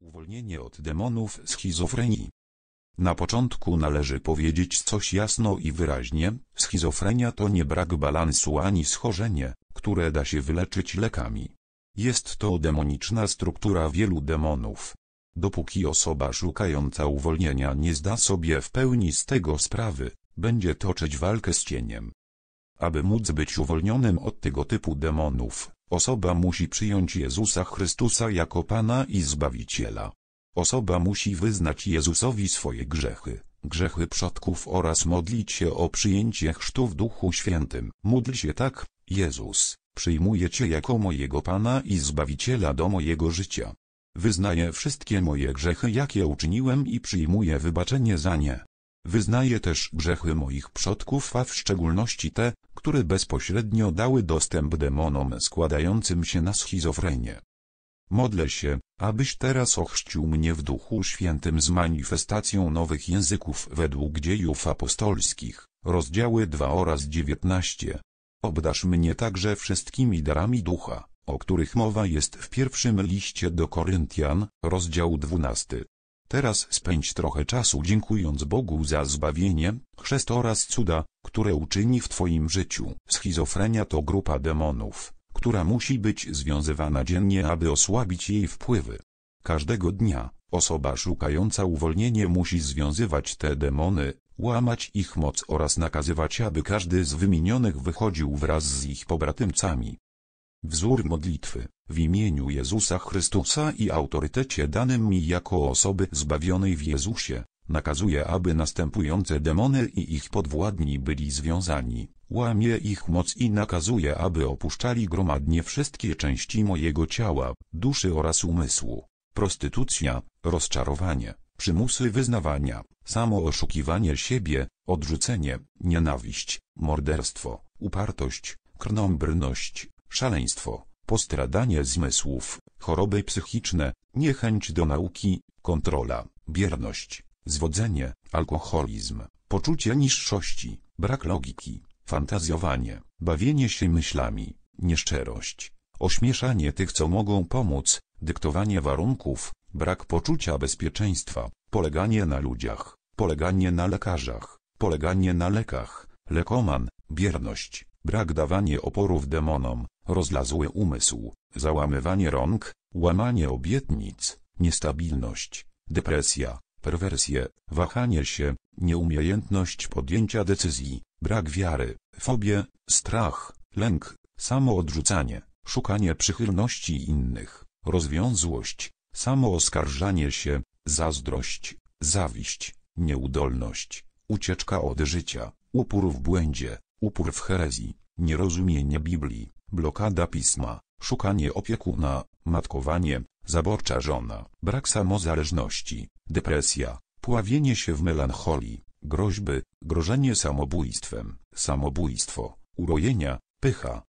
Uwolnienie od demonów schizofrenii. Na początku należy powiedzieć coś jasno i wyraźnie, schizofrenia to nie brak balansu ani schorzenie, które da się wyleczyć lekami. Jest to demoniczna struktura wielu demonów. Dopóki osoba szukająca uwolnienia nie zda sobie w pełni z tego sprawy, będzie toczyć walkę z cieniem. Aby móc być uwolnionym od tego typu demonów, Osoba musi przyjąć Jezusa Chrystusa jako Pana i Zbawiciela. Osoba musi wyznać Jezusowi swoje grzechy, grzechy przodków oraz modlić się o przyjęcie chrztu w Duchu Świętym. Módl się tak, Jezus, przyjmuję Cię jako mojego Pana i Zbawiciela do mojego życia. Wyznaję wszystkie moje grzechy jakie uczyniłem i przyjmuję wybaczenie za nie. Wyznaję też grzechy moich przodków, a w szczególności te, które bezpośrednio dały dostęp demonom składającym się na schizofrenię. Modlę się, abyś teraz ochrzcił mnie w Duchu Świętym z manifestacją nowych języków według dziejów apostolskich, rozdziały 2 oraz 19. Obdasz mnie także wszystkimi darami Ducha, o których mowa jest w pierwszym liście do Koryntian, rozdział 12. Teraz spędź trochę czasu dziękując Bogu za zbawienie, chrzest oraz cuda, które uczyni w Twoim życiu. Schizofrenia to grupa demonów, która musi być związywana dziennie, aby osłabić jej wpływy. Każdego dnia, osoba szukająca uwolnienia musi związywać te demony, łamać ich moc oraz nakazywać, aby każdy z wymienionych wychodził wraz z ich pobratymcami. Wzór modlitwy w imieniu Jezusa Chrystusa i autorytecie danym mi jako osoby zbawionej w Jezusie, nakazuje, aby następujące demony i ich podwładni byli związani, łamie ich moc i nakazuje, aby opuszczali gromadnie wszystkie części mojego ciała, duszy oraz umysłu. Prostytucja, rozczarowanie, przymusy wyznawania, samooszukiwanie siebie, odrzucenie, nienawiść, morderstwo, upartość, krnąbrność, szaleństwo, postradanie zmysłów, choroby psychiczne, niechęć do nauki, kontrola, bierność, zwodzenie, alkoholizm, poczucie niższości, brak logiki, fantazjowanie, bawienie się myślami, nieszczerość, ośmieszanie tych co mogą pomóc, dyktowanie warunków, brak poczucia bezpieczeństwa, poleganie na ludziach, poleganie na lekarzach, poleganie na lekach, lekoman, bierność, brak dawania oporów demonom, rozlazły umysł, załamywanie rąk, łamanie obietnic, niestabilność, depresja, perwersje, wahanie się, nieumiejętność podjęcia decyzji, brak wiary, fobie, strach, lęk, samoodrzucanie, szukanie przychylności innych, rozwiązłość, samooskarżanie się, zazdrość, zawiść, nieudolność, ucieczka od życia, upór w błędzie, upór w herezji, nierozumienie Biblii, blokada pisma, szukanie opiekuna, matkowanie, zaborcza żona, brak samozależności, depresja, pławienie się w melancholii, groźby, grożenie samobójstwem, samobójstwo, urojenia, pycha,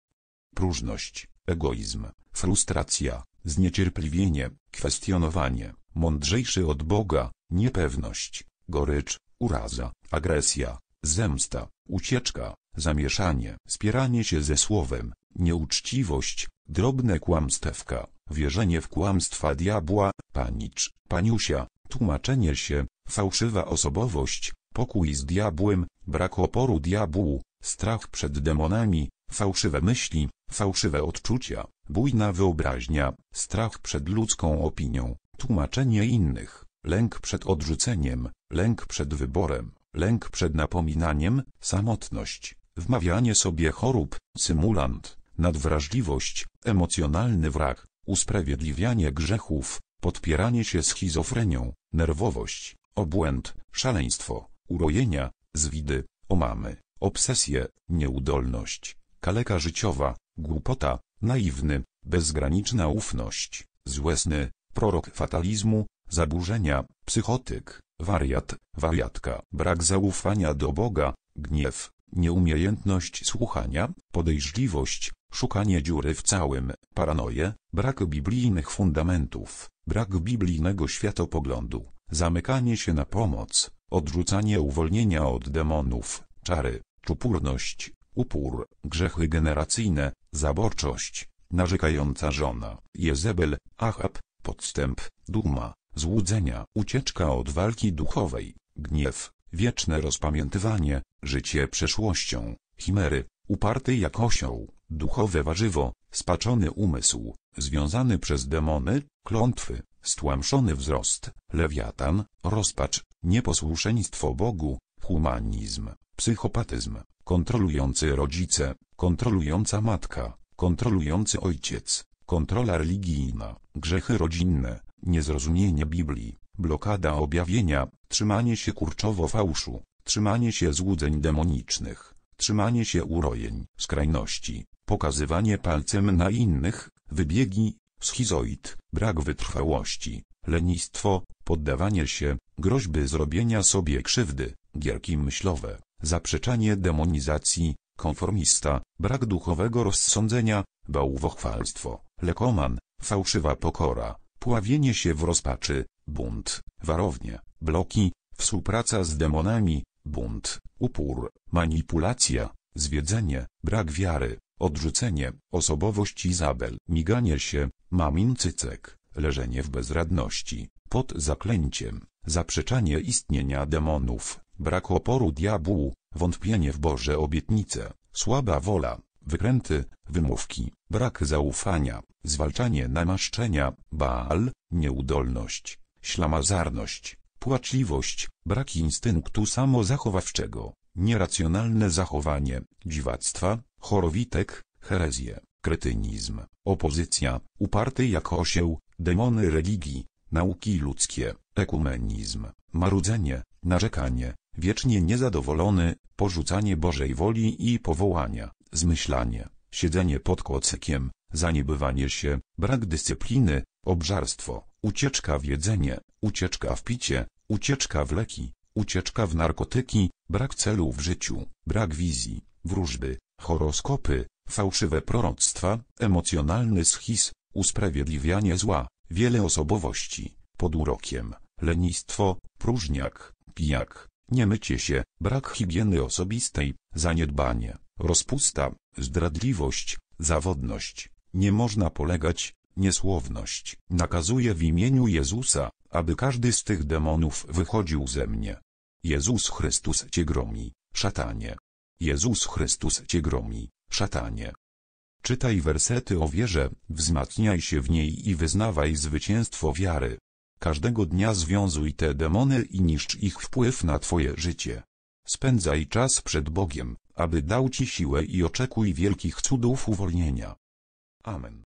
próżność, egoizm, frustracja, zniecierpliwienie, kwestionowanie, mądrzejszy od Boga, niepewność, gorycz, uraza, agresja, zemsta, ucieczka, zamieszanie, spieranie się ze słowem, nieuczciwość, drobne kłamstewka, wierzenie w kłamstwa diabła, panicz, paniusia, tłumaczenie się, fałszywa osobowość, pokój z diabłem, brak oporu diabłu, strach przed demonami, fałszywe myśli, fałszywe odczucia, bujna wyobraźnia, strach przed ludzką opinią, tłumaczenie innych, lęk przed odrzuceniem, lęk przed wyborem, lęk przed napominaniem, samotność, wmawianie sobie chorób, symulant, nadwrażliwość, emocjonalny wrak, usprawiedliwianie grzechów, podpieranie się schizofrenią, nerwowość, obłęd, szaleństwo, urojenia, zwidy, omamy, obsesje, nieudolność, kaleka życiowa, głupota, naiwny, bezgraniczna ufność, złesny, prorok fatalizmu, zaburzenia, psychotyk, wariat, wariatka, brak zaufania do Boga, gniew, nieumiejętność słuchania, podejrzliwość, szukanie dziury w całym, paranoje, brak biblijnych fundamentów, brak biblijnego światopoglądu, zamykanie się na pomoc, odrzucanie uwolnienia od demonów, czary, czupurność, upór, grzechy generacyjne, zaborczość, narzekająca żona, Jezebel, Achab, podstęp, duma, złudzenia, ucieczka od walki duchowej, gniew, wieczne rozpamiętywanie, życie przeszłością, chimery, uparty jak osioł, duchowe warzywo, spaczony umysł, związany przez demony, klątwy, stłamszony wzrost, lewiatan, rozpacz, nieposłuszeństwo Bogu, humanizm, psychopatyzm, kontrolujący rodzice, kontrolująca matka, kontrolujący ojciec, kontrola religijna, grzechy rodzinne, niezrozumienie Biblii, blokada objawienia, trzymanie się kurczowo fałszu, trzymanie się złudzeń demonicznych, trzymanie się urojeń, skrajności, pokazywanie palcem na innych, wybiegi, schizoid, brak wytrwałości, lenistwo, poddawanie się, groźby zrobienia sobie krzywdy, gierki myślowe, zaprzeczanie demonizacji, konformista, brak duchowego rozsądzenia, bałwochwalstwo, lekoman, fałszywa pokora pławienie się w rozpaczy, bunt, warownie, bloki, współpraca z demonami, bunt, upór, manipulacja, zwiedzenie, brak wiary, odrzucenie, osobowość Izabel, miganie się, mamin cycek, leżenie w bezradności, pod zaklęciem, zaprzeczanie istnienia demonów, brak oporu diabłu, wątpienie w Boże obietnice, słaba wola wykręty, wymówki, brak zaufania, zwalczanie namaszczenia, baal, nieudolność, ślamazarność, płaczliwość, brak instynktu samozachowawczego, nieracjonalne zachowanie, dziwactwa, chorowitek, herezje, kretynizm, opozycja, uparty jak osieł, demony religii, nauki ludzkie, ekumenizm, marudzenie, narzekanie, wiecznie niezadowolony, porzucanie Bożej woli i powołania, zmyślanie, siedzenie pod kocykiem, zanibywanie się, brak dyscypliny, obżarstwo, ucieczka w jedzenie, ucieczka w picie, ucieczka w leki, ucieczka w narkotyki, brak celu w życiu, brak wizji, wróżby, horoskopy, fałszywe proroctwa, emocjonalny schiz, usprawiedliwianie zła, wiele osobowości, pod urokiem, lenistwo, próżniak, pijak, nie mycie się, brak higieny osobistej, zaniedbanie rozpusta, zdradliwość, zawodność. Nie można polegać, niesłowność. Nakazuję w imieniu Jezusa, aby każdy z tych demonów wychodził ze mnie. Jezus Chrystus cię gromi, szatanie. Jezus Chrystus cię gromi, szatanie. Czytaj wersety o wierze, wzmacniaj się w niej i wyznawaj zwycięstwo wiary. Każdego dnia związuj te demony i niszcz ich wpływ na twoje życie. Spędzaj czas przed Bogiem, aby dał Ci siłę i oczekuj wielkich cudów uwolnienia. Amen.